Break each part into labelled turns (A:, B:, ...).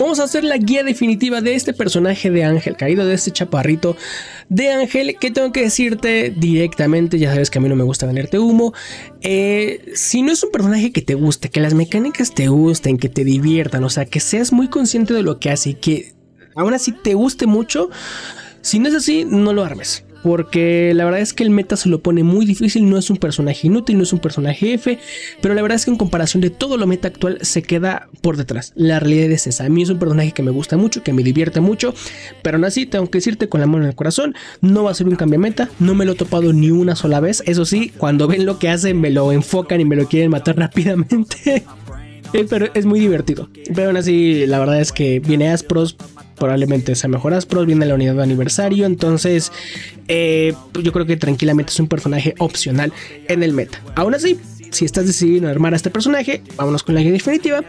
A: Vamos a hacer la guía definitiva de este personaje de Ángel caído, de este chaparrito de Ángel, que tengo que decirte directamente, ya sabes que a mí no me gusta venderte humo. Eh, si no es un personaje que te guste, que las mecánicas te gusten, que te diviertan, o sea, que seas muy consciente de lo que hace y que aún así te guste mucho, si no es así, no lo armes. Porque la verdad es que el meta se lo pone muy difícil, no es un personaje inútil, no es un personaje jefe pero la verdad es que en comparación de todo lo meta actual se queda por detrás. La realidad es esa. A mí es un personaje que me gusta mucho, que me divierte mucho, pero aún así tengo que decirte con la mano en el corazón, no va a ser un cambio meta, no me lo he topado ni una sola vez. Eso sí, cuando ven lo que hacen me lo enfocan y me lo quieren matar rápidamente. pero es muy divertido. Pero aún así, la verdad es que viene Aspros, probablemente sea mejor Aspros, viene la unidad de aniversario, entonces eh, pues yo creo que tranquilamente es un personaje opcional en el meta. Aún así, si estás decidido armar a este personaje, vámonos con la guía definitiva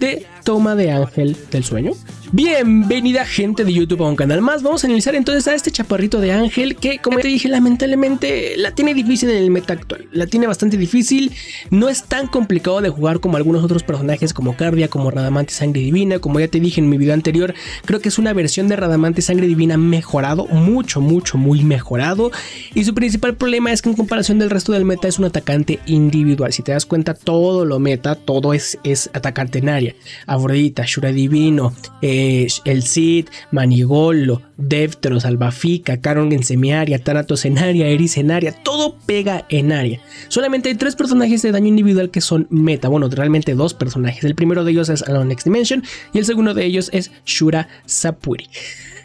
A: de toma de Ángel del sueño. Bienvenida gente de YouTube a un canal más. Vamos a analizar entonces a este chaparrito de Ángel que, como te dije, lamentablemente la tiene difícil en el meta actual. La tiene bastante difícil. No es tan complicado de jugar como algunos otros personajes como Cardia, como Radamante Sangre Divina. Como ya te dije en mi video anterior, creo que es una versión de Radamante Sangre Divina mejorado. Mucho, mucho, muy mejorado. Y su principal problema es que en comparación del resto del meta es un atacante individual. Si te das cuenta, todo lo meta, todo es, es atacante en área favorita Shura Divino, eh, El Cid, Manigolo, Deftro, Salvafica, Caron en Semiaria, Tanatos en área, Eris en área, todo pega en área. Solamente hay tres personajes de daño individual que son meta, bueno, realmente dos personajes. El primero de ellos es Alon Next Dimension y el segundo de ellos es Shura Sapuri.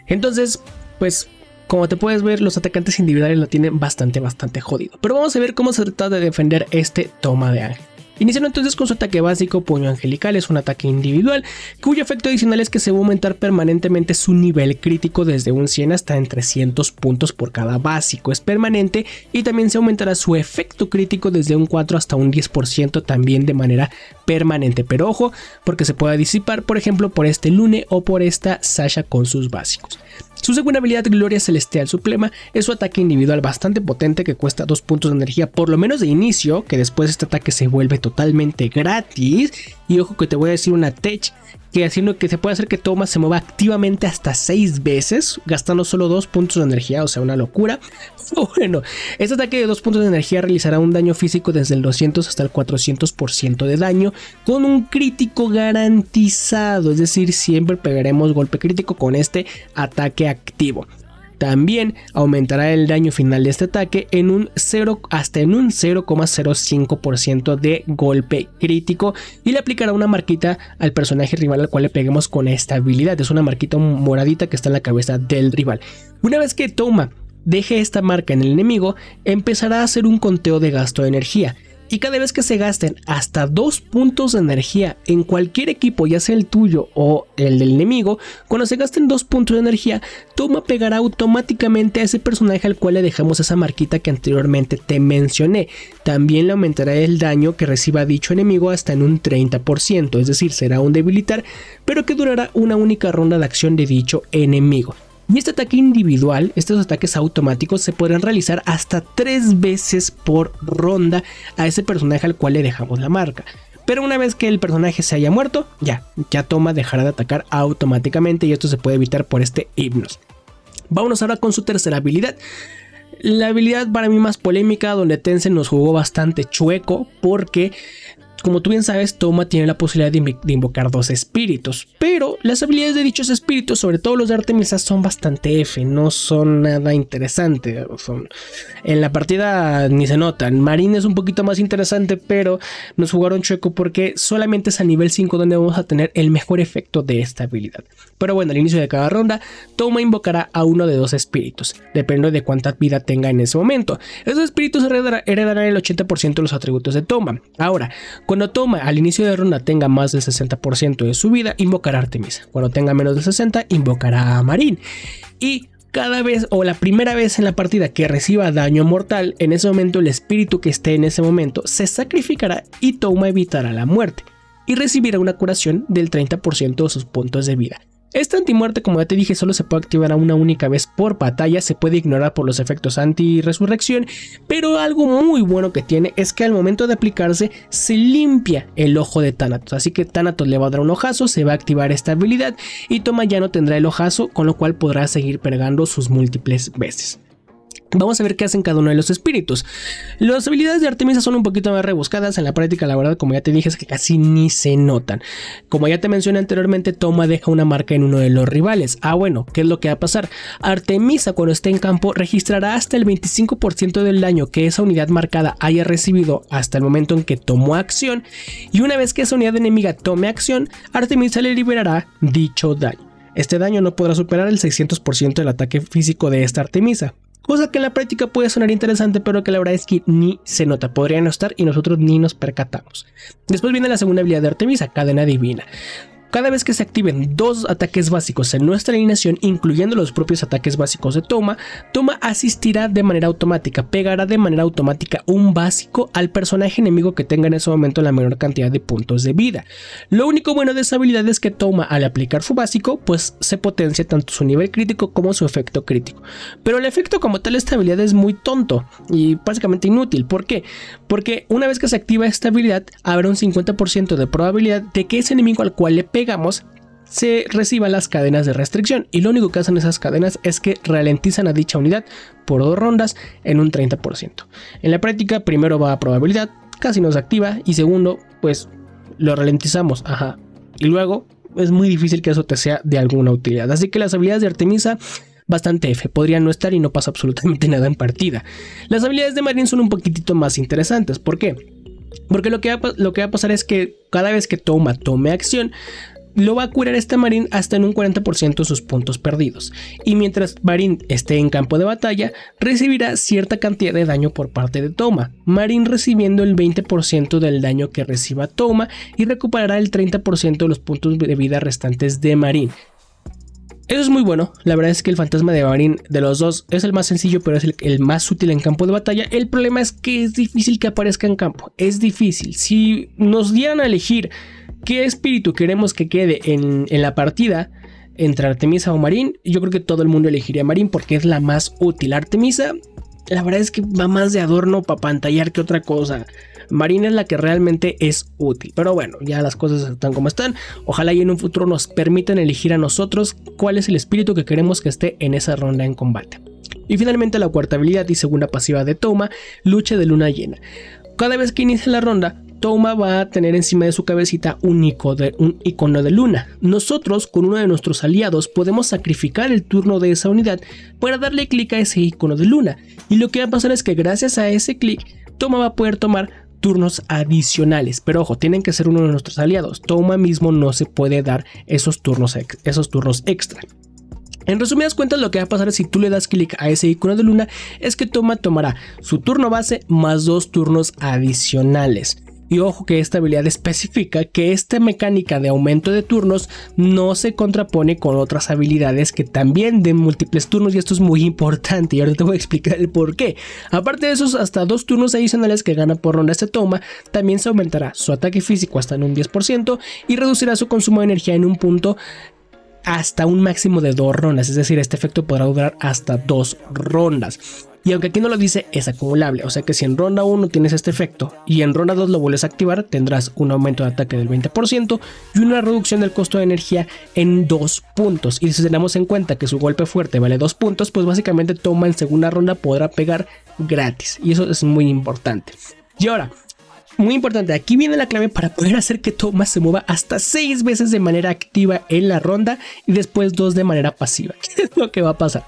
A: Entonces, pues como te puedes ver, los atacantes individuales lo tienen bastante, bastante jodido. Pero vamos a ver cómo se trata de defender este toma de ángel. Iniciando entonces con su ataque básico Puño Angelical, es un ataque individual cuyo efecto adicional es que se va a aumentar permanentemente su nivel crítico desde un 100 hasta en 300 puntos por cada básico, es permanente y también se aumentará su efecto crítico desde un 4 hasta un 10% también de manera permanente, pero ojo porque se puede disipar por ejemplo por este Lune o por esta Sasha con sus básicos. Su segunda habilidad Gloria Celestial Suprema es su ataque individual bastante potente que cuesta 2 puntos de energía por lo menos de inicio, que después este ataque se vuelve totalmente gratis. Y ojo que te voy a decir una tech que haciendo que se puede hacer que Thomas se mueva activamente hasta 6 veces, gastando solo 2 puntos de energía, o sea, una locura. bueno, este ataque de 2 puntos de energía realizará un daño físico desde el 200 hasta el 400% de daño, con un crítico garantizado, es decir, siempre pegaremos golpe crítico con este ataque activo. También aumentará el daño final de este ataque en un 0 hasta en un 0,05% de golpe crítico y le aplicará una marquita al personaje rival al cual le peguemos con esta habilidad. Es una marquita moradita que está en la cabeza del rival. Una vez que toma deje esta marca en el enemigo, empezará a hacer un conteo de gasto de energía y cada vez que se gasten hasta dos puntos de energía en cualquier equipo, ya sea el tuyo o el del enemigo, cuando se gasten dos puntos de energía, Toma pegará automáticamente a ese personaje al cual le dejamos esa marquita que anteriormente te mencioné. También le aumentará el daño que reciba dicho enemigo hasta en un 30%, es decir, será un debilitar, pero que durará una única ronda de acción de dicho enemigo. Y este ataque individual, estos ataques automáticos, se podrán realizar hasta tres veces por ronda a ese personaje al cual le dejamos la marca. Pero una vez que el personaje se haya muerto, ya, ya toma dejará de atacar automáticamente y esto se puede evitar por este himnos. Vámonos ahora con su tercera habilidad. La habilidad para mí más polémica, donde Tencent nos jugó bastante chueco, porque como tú bien sabes, Toma tiene la posibilidad de, invocar dos espíritus, pero las habilidades de dichos espíritus, sobre todo los de Artemisa, son bastante F, no son nada interesante. Son... En la partida ni se notan. Marine es un poquito más interesante, pero nos jugaron chueco porque solamente es a nivel 5 donde vamos a tener el mejor efecto de esta habilidad. Pero bueno, al inicio de cada ronda, Toma invocará a uno de dos espíritus, dependiendo de cuánta vida tenga en ese momento. Esos espíritus heredarán el 80% de los atributos de Toma. Ahora, cuando toma al inicio de ronda tenga más del 60% de su vida, invocará a Artemisa. Cuando tenga menos del 60, invocará a Marín. Y cada vez o la primera vez en la partida que reciba daño mortal, en ese momento el espíritu que esté en ese momento se sacrificará y Toma evitará la muerte y recibirá una curación del 30% de sus puntos de vida. Esta antimuerte, como ya te dije, solo se puede activar a una única vez por batalla, se puede ignorar por los efectos anti-resurrección, pero algo muy bueno que tiene es que al momento de aplicarse se limpia el ojo de Thanatos, así que Thanatos le va a dar un ojazo, se va a activar esta habilidad y Toma ya no tendrá el ojazo, con lo cual podrá seguir pegando sus múltiples veces. Vamos a ver qué hacen cada uno de los espíritus. Las habilidades de Artemisa son un poquito más rebuscadas. En la práctica, la verdad, como ya te dije, es que casi ni se notan. Como ya te mencioné anteriormente, Toma deja una marca en uno de los rivales. Ah, bueno, ¿qué es lo que va a pasar? Artemisa, cuando esté en campo, registrará hasta el 25% del daño que esa unidad marcada haya recibido hasta el momento en que tomó acción. Y una vez que esa unidad enemiga tome acción, Artemisa le liberará dicho daño. Este daño no podrá superar el 600% del ataque físico de esta Artemisa. Cosa que en la práctica puede sonar interesante, pero que la verdad es que ni se nota, podría no estar y nosotros ni nos percatamos. Después viene la segunda habilidad de Artemisa, cadena divina. Cada vez que se activen dos ataques básicos en nuestra alineación, incluyendo los propios ataques básicos de Toma, Toma asistirá de manera automática, pegará de manera automática un básico al personaje enemigo que tenga en ese momento la menor cantidad de puntos de vida. Lo único bueno de esa habilidad es que Toma al aplicar su básico, pues se potencia tanto su nivel crítico como su efecto crítico. Pero el efecto como tal esta habilidad es muy tonto y básicamente inútil. ¿Por qué? Porque una vez que se activa esta habilidad, habrá un 50% de probabilidad de que ese enemigo al cual le pegamos se reciba las cadenas de restricción y lo único que hacen esas cadenas es que ralentizan a dicha unidad por dos rondas en un 30%. En la práctica primero va a probabilidad, casi no se activa y segundo pues lo ralentizamos, ajá. Y luego es muy difícil que eso te sea de alguna utilidad. Así que las habilidades de Artemisa bastante F, podría no estar y no pasa absolutamente nada en partida. Las habilidades de Marín son un poquitito más interesantes, ¿por qué? Porque lo que, va, lo que va a pasar es que cada vez que toma, tome acción, lo va a curar este marín hasta en un 40% de sus puntos perdidos. Y mientras marín esté en campo de batalla, recibirá cierta cantidad de daño por parte de Toma, marín recibiendo el 20% del daño que reciba Toma y recuperará el 30% de los puntos de vida restantes de marín. Eso es muy bueno. La verdad es que el fantasma de marín de los dos es el más sencillo, pero es el, más útil en campo de batalla. El problema es que es difícil que aparezca en campo. Es difícil. Si nos dieran a elegir qué espíritu queremos que quede en, en la partida, entre Artemisa o Marín, yo creo que todo el mundo elegiría Marín porque es la más útil. Artemisa, la verdad es que va más de adorno para pantallar que otra cosa. Marina es la que realmente es útil. Pero bueno, ya las cosas están como están. Ojalá y en un futuro nos permitan elegir a nosotros cuál es el espíritu que queremos que esté en esa ronda en combate. Y finalmente la cuarta habilidad y segunda pasiva de Toma, lucha de luna llena. Cada vez que inicia la ronda, Toma va a tener encima de su cabecita un, de, un icono de luna. Nosotros, con uno de nuestros aliados, podemos sacrificar el turno de esa unidad para darle clic a ese icono de luna. Y lo que va a pasar es que gracias a ese clic, Toma va a poder tomar turnos adicionales. Pero ojo, tienen que ser uno de nuestros aliados. Toma mismo no se puede dar esos turnos, esos turnos extra. En resumidas cuentas, lo que va a pasar si tú le das clic a ese icono de luna es que Toma tomará su turno base más dos turnos adicionales. Y ojo que esta habilidad especifica que esta mecánica de aumento de turnos no se contrapone con otras habilidades que también den múltiples turnos y esto es muy importante y ahora te voy a explicar el por qué. Aparte de esos, hasta dos turnos adicionales que gana por ronda se toma, también se aumentará su ataque físico hasta en un 10% y reducirá su consumo de energía en un punto hasta un máximo de dos rondas, es decir, este efecto podrá durar hasta dos rondas. Y aunque aquí no lo dice, es acumulable, o sea que si en ronda 1 tienes este efecto y en ronda 2 lo vuelves a activar, tendrás un aumento de ataque del 20% y una reducción del costo de energía en 2 puntos. Y si tenemos en cuenta que su golpe fuerte vale 2 puntos, pues básicamente toma en segunda ronda podrá pegar gratis. Y eso es muy importante. Y ahora, muy importante, aquí viene la clave para poder hacer que Toma se mueva hasta 6 veces de manera activa en la ronda y después 2 de manera pasiva. ¿Qué es lo que va a pasar?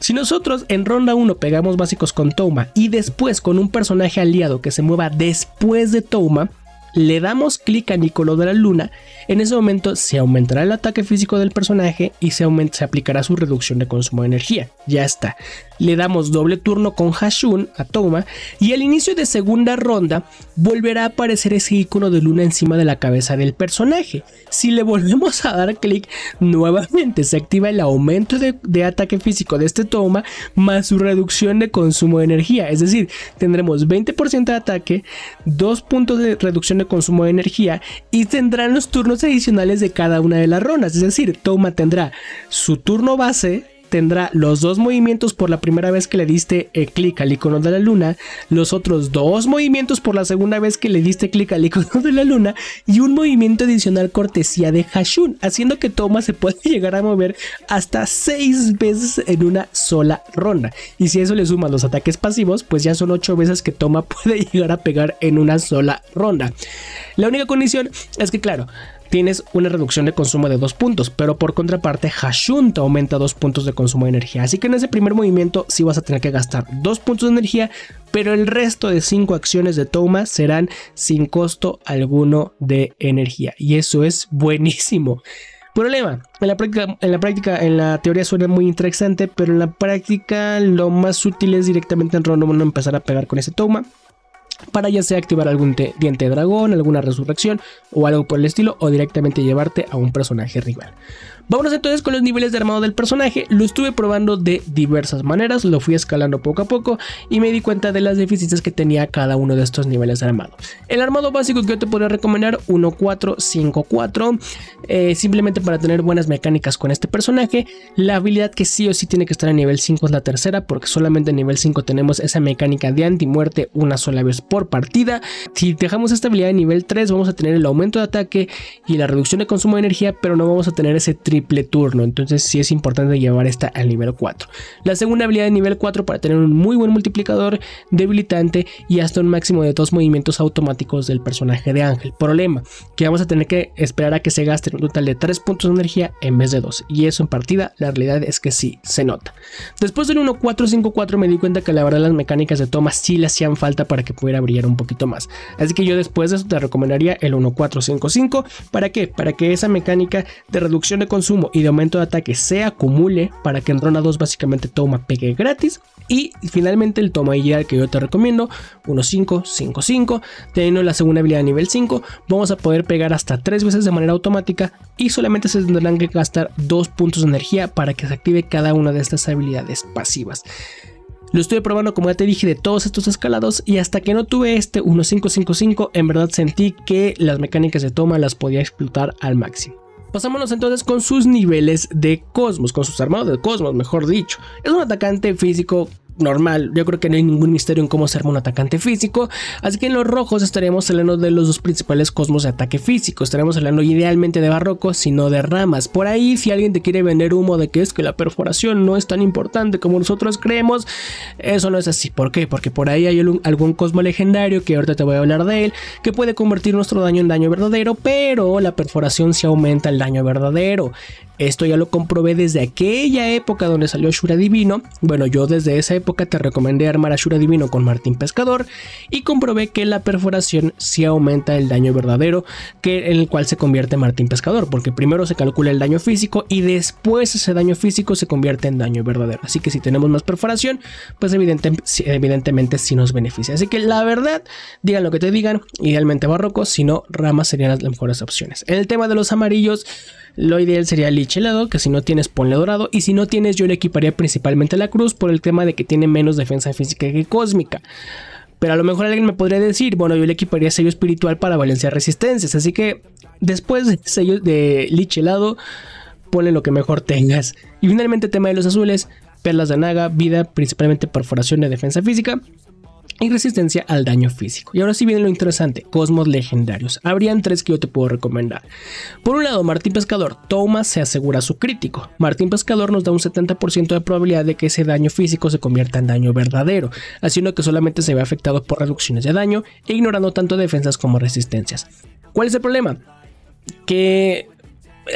A: Si nosotros en ronda 1 pegamos básicos con Toma y después con un personaje aliado que se mueva después de Toma le damos clic a Nicoló de la Luna, en ese momento se aumentará el ataque físico del personaje y se, se aplicará su reducción de consumo de energía. Ya está. Le damos doble turno con Hashun a Toma y al inicio de segunda ronda volverá a aparecer ese icono de luna encima de la cabeza del personaje. Si le volvemos a dar clic, nuevamente se activa el aumento de, ataque físico de este Toma más su reducción de consumo de energía. Es decir, tendremos 20% de ataque, 2 puntos de reducción consumo de energía y tendrán los turnos adicionales de cada una de las rondas. Es decir, Toma tendrá su turno base tendrá los dos movimientos por la primera vez que le diste eh, clic al icono de la luna, los otros dos movimientos por la segunda vez que le diste clic al icono de la luna y un movimiento adicional cortesía de Hashun, haciendo que Toma se pueda llegar a mover hasta seis veces en una sola ronda. Y si eso le suma los ataques pasivos, pues ya son ocho veces que Toma puede llegar a pegar en una sola ronda. La única condición es que claro, tienes una reducción de consumo de 2 puntos, pero por contraparte Hashunta aumenta 2 puntos de consumo de energía. Así que en ese primer movimiento sí vas a tener que gastar 2 puntos de energía, pero el resto de 5 acciones de Toma serán sin costo alguno de energía. Y eso es buenísimo. Problema, en la práctica, en la práctica, en la teoría suena muy interesante, pero en la práctica lo más útil es directamente en round 1 empezar a pegar con ese Toma para ya sea activar algún diente de dragón, alguna resurrección o algo por el estilo, o directamente llevarte a un personaje rival. Vámonos entonces con los niveles de armado del personaje. Lo estuve probando de diversas maneras, lo fui escalando poco a poco y me di cuenta de las deficiencias que tenía cada uno de estos niveles de armado. El armado básico que yo te podría recomendar, 1, 4, 5, 4 simplemente para tener buenas mecánicas con este personaje. La habilidad que sí o sí tiene que estar a nivel 5 es la tercera, porque solamente a nivel 5 tenemos esa mecánica de antimuerte una sola vez por partida. Si dejamos esta habilidad en nivel 3, vamos a tener el aumento de ataque y la reducción de consumo de energía, pero no vamos a tener ese triple turno. Entonces sí es importante llevar esta al nivel 4. La segunda habilidad de nivel 4 para tener un muy buen multiplicador, debilitante y hasta un máximo de dos movimientos automáticos del personaje de Ángel. Problema, que vamos a tener que esperar a que se gaste un total de 3 puntos de energía en vez de 2. Y eso en partida, la realidad es que sí, se nota. Después del 1.454 me di cuenta que la verdad las mecánicas de toma sí le hacían falta para que pudiera brillar un poquito más. Así que yo después de eso te recomendaría el 1.455. ¿Para qué? Para que esa mecánica de reducción de consumo y de aumento de ataque se acumule para que en ronda 2 básicamente toma pegue gratis. Y finalmente el toma ideal que yo te recomiendo, 1555 teniendo la segunda habilidad a nivel 5, vamos a poder pegar hasta 3 veces de manera automática y solamente se tendrán que gastar 2 puntos de energía para que se active cada una de estas habilidades pasivas. Lo estoy probando, como ya te dije, de todos estos escalados y hasta que no tuve este 1555, en verdad sentí que las mecánicas de toma las podía explotar al máximo. Pasámonos entonces con sus niveles de Cosmos, con sus armados de Cosmos, mejor dicho. Es un atacante físico normal. Yo creo que no hay ningún misterio en cómo ser un atacante físico. Así que en los rojos estaremos hablando de los dos principales cosmos de ataque físico. Estaremos hablando idealmente de barroco, sino de ramas. Por ahí, si alguien te quiere vender humo de que es que la perforación no es tan importante como nosotros creemos, eso no es así. ¿Por qué? Porque por ahí hay algún cosmo legendario que ahorita te voy a hablar de él, que puede convertir nuestro daño en daño verdadero, pero la perforación sí aumenta el daño verdadero. Esto ya lo comprobé desde aquella época donde salió Ashura Divino. Bueno, yo desde esa época te recomendé armar Ashura Divino con Martín Pescador y comprobé que la perforación sí aumenta el daño verdadero que, en el cual se convierte Martín Pescador, porque primero se calcula el daño físico y después ese daño físico se convierte en daño verdadero. Así que si tenemos más perforación, pues evidentemente sí nos beneficia. Así que la verdad, digan lo que te digan, idealmente barrocos, si no, ramas serían las mejores opciones. En el tema de los amarillos, lo ideal sería Lich Helado, que si no tienes ponle dorado y si no tienes yo le equiparía principalmente la cruz por el tema de que tiene menos defensa física que cósmica. Pero a lo mejor alguien me podría decir, bueno, yo le equiparía sello espiritual para balancear resistencias. Así que después de sello de lichelado, ponle lo que mejor tengas. Y finalmente tema de los azules, perlas de naga, vida, principalmente perforación de defensa física y resistencia al daño físico. Y ahora sí viene lo interesante, cosmos legendarios. Habrían tres que yo te puedo recomendar. Por un lado, Martín Pescador, Thomas se asegura su crítico. Martín Pescador nos da un 70% de probabilidad de que ese daño físico se convierta en daño verdadero, haciendo que solamente se vea afectado por reducciones de daño e ignorando tanto defensas como resistencias. ¿Cuál es el problema? Que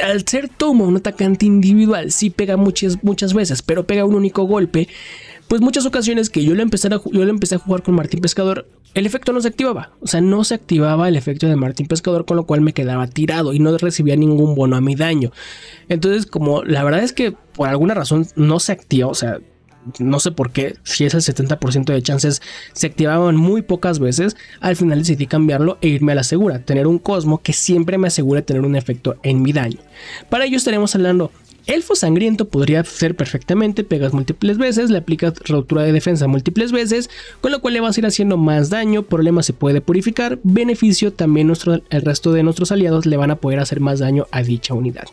A: al ser Toma un atacante individual, sí pega muchas, muchas veces, pero pega un único golpe pues muchas ocasiones que yo lo empecé a, jugar con Martín Pescador, el efecto no se activaba. O sea, no se activaba el efecto de Martín Pescador, con lo cual me quedaba tirado y no recibía ningún bono a mi daño. Entonces, como la verdad es que por alguna razón no se activó o sea, no sé por qué, si es el 70% de chances, se activaban muy pocas veces, al final decidí cambiarlo e irme a la segura, tener un Cosmo que siempre me asegura tener un efecto en mi daño. Para ello estaremos hablando Elfo Sangriento podría ser perfectamente, pegas múltiples veces, le aplicas rotura de defensa múltiples veces, con lo cual le vas a ir haciendo más daño, problema se puede purificar, beneficio también nuestro, el resto de nuestros aliados le van a poder hacer más daño a dicha unidad.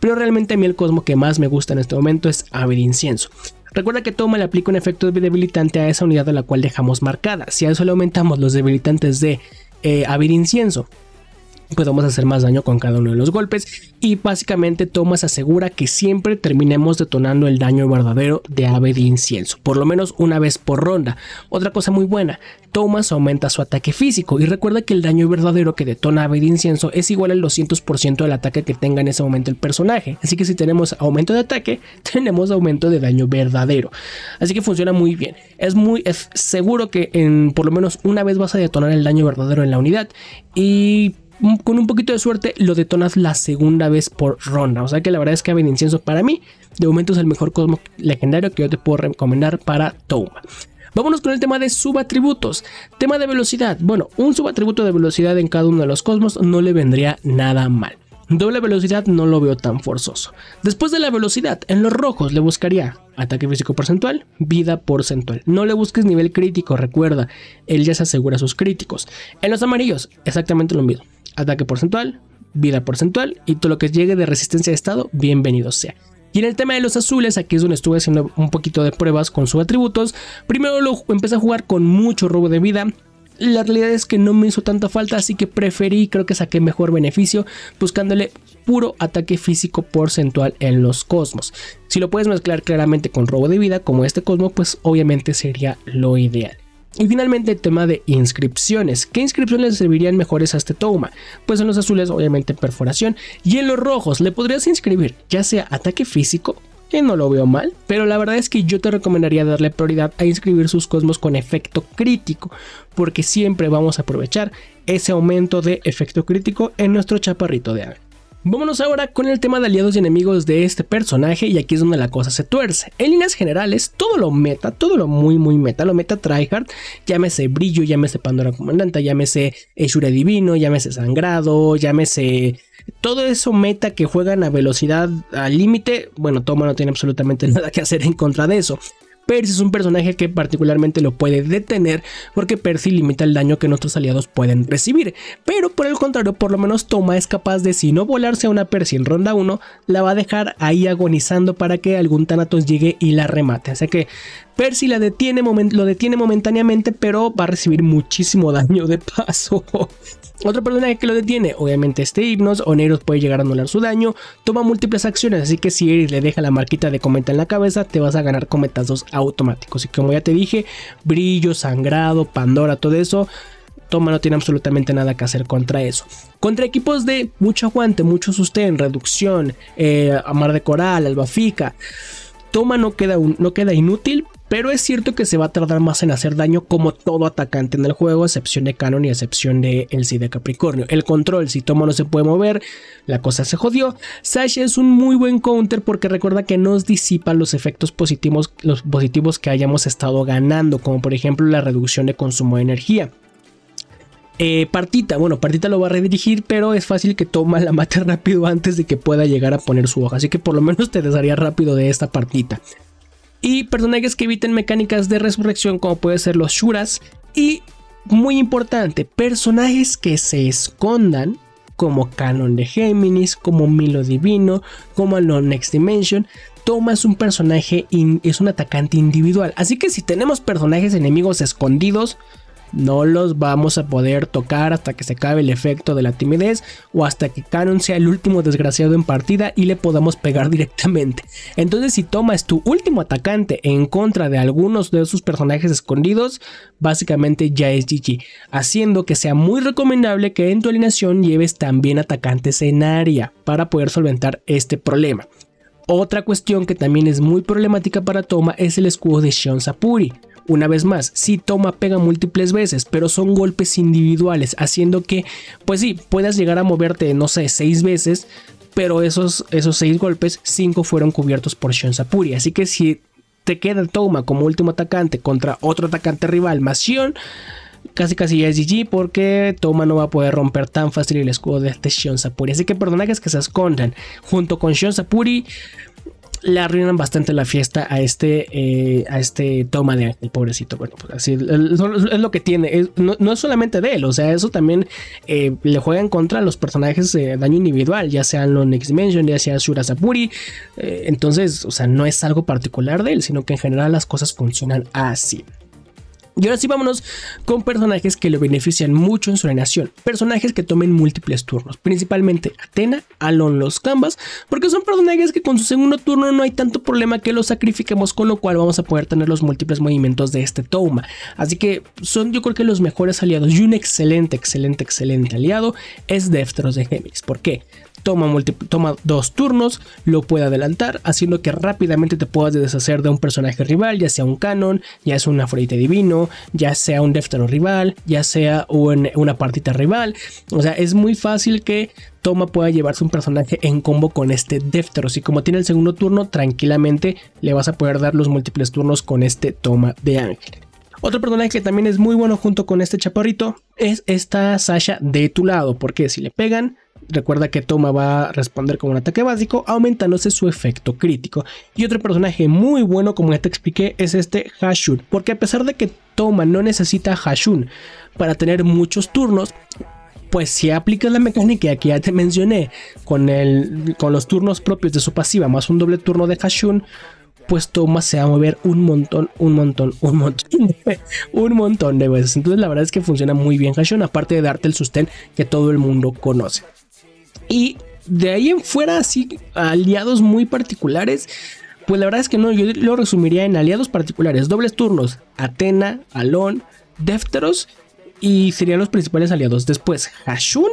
A: Pero realmente a mí el cosmo que más me gusta en este momento es Ave Incienso. Recuerda que Toma le aplica un efecto debilitante a esa unidad a la cual dejamos marcada, si a eso le aumentamos los debilitantes de eh, Incienso Podemos pues hacer más daño con cada uno de los golpes y básicamente Thomas asegura que siempre terminemos detonando el daño verdadero de ave de incienso, por lo menos una vez por ronda. Otra cosa muy buena, Thomas aumenta su ataque físico y recuerda que el daño verdadero que detona ave de incienso es igual al 200% del ataque que tenga en ese momento el personaje, así que si tenemos aumento de ataque, tenemos aumento de daño verdadero. Así que funciona muy bien. Es muy seguro que en por lo menos una vez vas a detonar el daño verdadero en la unidad y con un poquito de suerte lo detonas la segunda vez por ronda. O sea que la verdad es que Aven Incienso para mí, de momento es el mejor cosmo legendario que yo te puedo recomendar para Toma. Vámonos con el tema de subatributos. Tema de velocidad. Bueno, un subatributo de velocidad en cada uno de los cosmos no le vendría nada mal. Doble velocidad no lo veo tan forzoso. Después de la velocidad, en los rojos le buscaría ataque físico porcentual, vida porcentual. No le busques nivel crítico, recuerda, él ya se asegura sus críticos. En los amarillos, exactamente lo mismo ataque porcentual, vida porcentual y todo lo que llegue de resistencia de estado, bienvenido sea. Y en el tema de los azules, aquí es donde estuve haciendo un poquito de pruebas con sus atributos. Primero lo empecé a jugar con mucho robo de vida, la realidad es que no me hizo tanta falta, así que preferí, creo que saqué mejor beneficio buscándole puro ataque físico porcentual en los cosmos. Si lo puedes mezclar claramente con robo de vida como este cosmo, pues obviamente sería lo ideal. Y finalmente el tema de inscripciones. ¿Qué inscripciones servirían mejores a este Touma? Pues en los azules obviamente perforación y en los rojos le podrías inscribir ya sea ataque físico que no lo veo mal, pero la verdad es que yo te recomendaría darle prioridad a inscribir sus cosmos con efecto crítico, porque siempre vamos a aprovechar ese aumento de efecto crítico en nuestro chaparrito de ave. Vámonos ahora con el tema de aliados y enemigos de este personaje y aquí es donde la cosa se tuerce. En líneas generales, todo lo meta, todo lo muy muy meta, lo meta tryhard, llámese Brillo, llámese Pandora Comandante, llámese Esure Divino, llámese Sangrado, llámese todo eso meta que juegan a velocidad al límite, bueno, Toma no tiene absolutamente nada que hacer en contra de eso. Percy es un personaje que particularmente lo puede detener porque Percy limita el daño que nuestros aliados pueden recibir, pero por el contrario, por lo menos Toma es capaz de si no volarse a una Percy en ronda 1, la va a dejar ahí agonizando para que algún Thanatos llegue y la remate. Así que Percy la detiene lo detiene momentáneamente, pero va a recibir muchísimo daño de paso. Otro personaje que lo detiene, obviamente este Hipnos, Oneros puede llegar a anular su daño, toma múltiples acciones, así que si Eris le deja la marquita de cometa en la cabeza, te vas a ganar cometazos automáticos. Y como ya te dije, brillo, sangrado, Pandora, todo eso, Toma no tiene absolutamente nada que hacer contra eso. Contra equipos de mucho aguante, mucho sustén, reducción, eh, Amar de Coral, Albafica. Toma no queda, no queda inútil, pero es cierto que se va a tardar más en hacer daño como todo atacante en el juego, excepción de Canon y excepción de el Cid de Capricornio. El control, si Tomo no se puede mover, la cosa se jodió. Sasha es un muy buen counter porque recuerda que nos disipa los efectos positivos, los positivos que hayamos estado ganando, como por ejemplo la reducción de consumo de energía. Eh, partita, bueno, Partita lo va a redirigir, pero es fácil que toma la mate rápido antes de que pueda llegar a poner su hoja. Así que por lo menos te desharía rápido de esta partita y personajes que eviten mecánicas de resurrección como puede ser los Shuras y muy importante, personajes que se escondan como Canon de Géminis, como Milo Divino, como lo Next Dimension. Toma un personaje, es un atacante individual. Así que si tenemos personajes enemigos escondidos, no los vamos a poder tocar hasta que se acabe el efecto de la timidez o hasta que Canon sea el último desgraciado en partida y le podamos pegar directamente. Entonces si toma es tu último atacante en contra de algunos de sus personajes escondidos, básicamente ya es GG, haciendo que sea muy recomendable que en tu alineación lleves también atacantes en área para poder solventar este problema. Otra cuestión que también es muy problemática para Toma es el escudo de Shion Sapuri. Una vez más, si toma pega múltiples veces, pero son golpes individuales, haciendo que, pues sí, puedas llegar a moverte, no sé, seis veces, pero esos, esos seis golpes, cinco fueron cubiertos por Shion Sapuri. Así que si te queda Toma como último atacante contra otro atacante rival más Shion, casi casi ya es GG porque Toma no va a poder romper tan fácil el escudo de este Shion Sapuri. Así que personajes que se escondan junto con Shion Sapuri le arruinan bastante la fiesta a este, eh, a este toma de pobrecito. Bueno, pues así es lo que tiene. no, es solamente de él, o sea, eso también eh, le juegan contra los personajes de eh, daño individual, ya sean los Next Dimension, ya sea Shura Sapuri. entonces, o sea, no es algo particular de él, sino que en general las cosas funcionan así. Y ahora sí vámonos con personajes que lo benefician mucho en su alineación, personajes que tomen múltiples turnos, principalmente Atena, Alon los Canvas, porque son personajes que con su segundo turno no hay tanto problema que los sacrifiquemos, con lo cual vamos a poder tener los múltiples movimientos de este Touma. Así que son yo creo que los mejores aliados y un excelente, excelente, excelente aliado es Deftros de Géminis. ¿Por qué? toma, dos turnos, lo puede adelantar, haciendo que rápidamente te puedas deshacer de un personaje rival, ya sea un canon, ya sea un afrodite divino, ya sea un deftero rival, ya sea una partita rival. O sea, es muy fácil que Toma pueda llevarse un personaje en combo con este déftero. Si como tiene el segundo turno, tranquilamente le vas a poder dar los múltiples turnos con este Toma de Ángel. Otro personaje que también es muy bueno junto con este chaparrito es esta Sasha de tu lado, porque si le pegan, Recuerda que Toma va a responder con un ataque básico, aumentándose su efecto crítico. Y otro personaje muy bueno, como ya te expliqué, es este Hashun, porque a pesar de que Toma no necesita Hashun para tener muchos turnos, pues si aplicas la mecánica que ya te mencioné con, el, con los turnos propios de su pasiva más un doble turno de Hashun, pues Toma se va a mover un montón, un montón, un montón, un montón de veces. Entonces la verdad es que funciona muy bien Hashun, aparte de darte el sustén que todo el mundo conoce. Y de ahí en fuera, así aliados muy particulares. Pues la verdad es que no, yo lo resumiría en aliados particulares. Dobles turnos, Atena, Alon, Defteros y serían los principales aliados. Después Hashun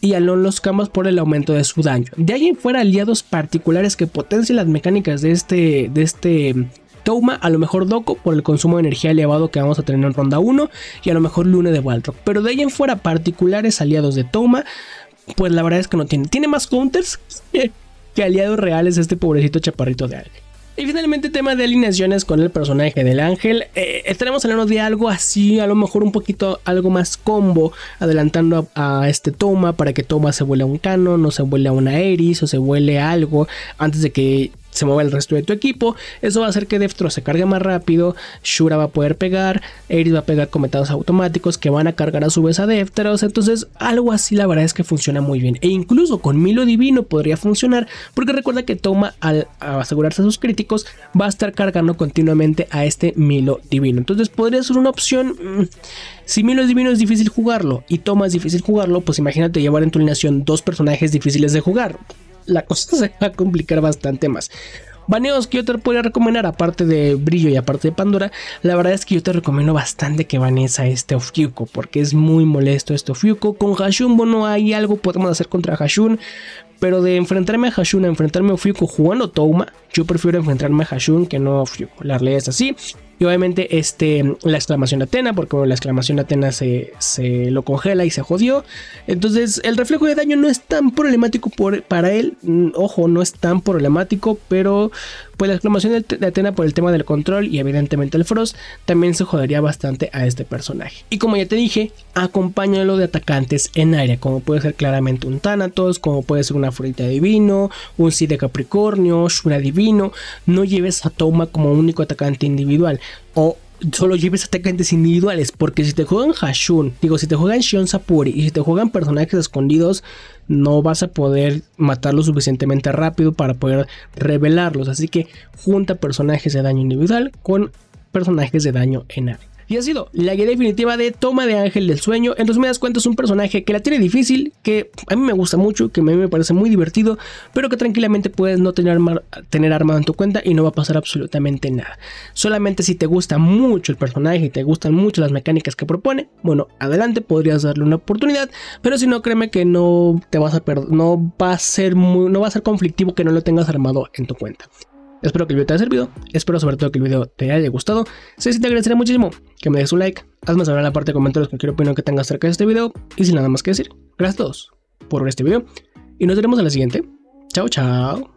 A: y Alon los Camas por el aumento de su daño. De ahí en fuera aliados particulares que potencien las mecánicas de este, de este mm, Touma, a lo mejor Doco por el consumo de energía elevado que vamos a tener en ronda 1 y a lo mejor Lune de Waltrop. Pero de ahí en fuera particulares aliados de Touma pues la verdad es que no tiene. Tiene más counters que, aliados reales este pobrecito chaparrito de alguien Y finalmente tema de alineaciones con el personaje del Ángel. Eh, estaremos hablando de algo así, a lo mejor un poquito algo más combo, adelantando a, este Toma para que Toma se vuele a un canon. no se vuele a una Eris o se vuele a algo antes de que se mueve el resto de tu equipo. Eso va a hacer que Deftro se cargue más rápido, Shura va a poder pegar, Eris va a pegar cometados automáticos que van a cargar a su vez a Defteros. Entonces, algo así la verdad es que funciona muy bien. E incluso con Milo Divino podría funcionar, porque recuerda que Toma, al asegurarse a sus críticos, va a estar cargando continuamente a este Milo Divino. Entonces, podría ser una opción. Mm, si Milo Divino es difícil jugarlo y Toma es difícil jugarlo, pues imagínate llevar en tu alineación dos personajes difíciles de jugar la cosa se va a complicar bastante más. Baneos que yo te podría recomendar, aparte de Brillo y aparte de Pandora, la verdad es que yo te recomiendo bastante que banees a este Ofyuko porque es muy molesto este Ofyuko Con Hashun, bueno, hay algo podemos hacer contra Hashun, pero de enfrentarme a Hashun a enfrentarme a Ofyuko jugando toma yo prefiero enfrentarme a Hashun que no a La realidad es así. Y obviamente este, la exclamación de Atena, porque la exclamación Atena se, se, lo congela y se jodió. Entonces el reflejo de daño no es tan problemático para él. Mm, ojo, no es tan problemático, pero pues la exclamación de Atena por el tema del control y evidentemente el Frost también se jodería bastante a este personaje. Y como ya te dije, acompáñalo de atacantes en aire, como puede ser claramente un Thanatos, como puede ser una Fruita Divino, un Cid de Capricornio, Shura Divino. No lleves a Toma como único atacante individual o solo lleves atacantes individuales, porque si te juegan Hashun, digo, si te juegan Shion Sapuri y si te juegan personajes escondidos, no vas a poder matarlos suficientemente rápido para poder revelarlos. Así que junta personajes de daño individual con personajes de daño en área. Y ha sido la guía definitiva de Toma de Ángel del Sueño. En das cuentas, es un personaje que la tiene difícil, que a mí me gusta mucho, que a mí me parece muy divertido, pero que tranquilamente puedes no tener, tener armado en tu cuenta y no va a pasar absolutamente nada. Solamente si te gusta mucho el personaje y te gustan mucho las mecánicas que propone, bueno, adelante, podrías darle una oportunidad, pero si no, créeme que no te vas a perder, no va a ser muy, no va a ser conflictivo que no lo tengas armado en tu cuenta. Espero que el video te haya servido, espero sobre todo que el video te haya gustado. Si te agradecería muchísimo que me dejes un like, hazme saber en la parte de comentarios cualquier opinión que tengas acerca de este video y sin nada más que decir, gracias a todos por ver este video y nos vemos en la siguiente. Chao, chao.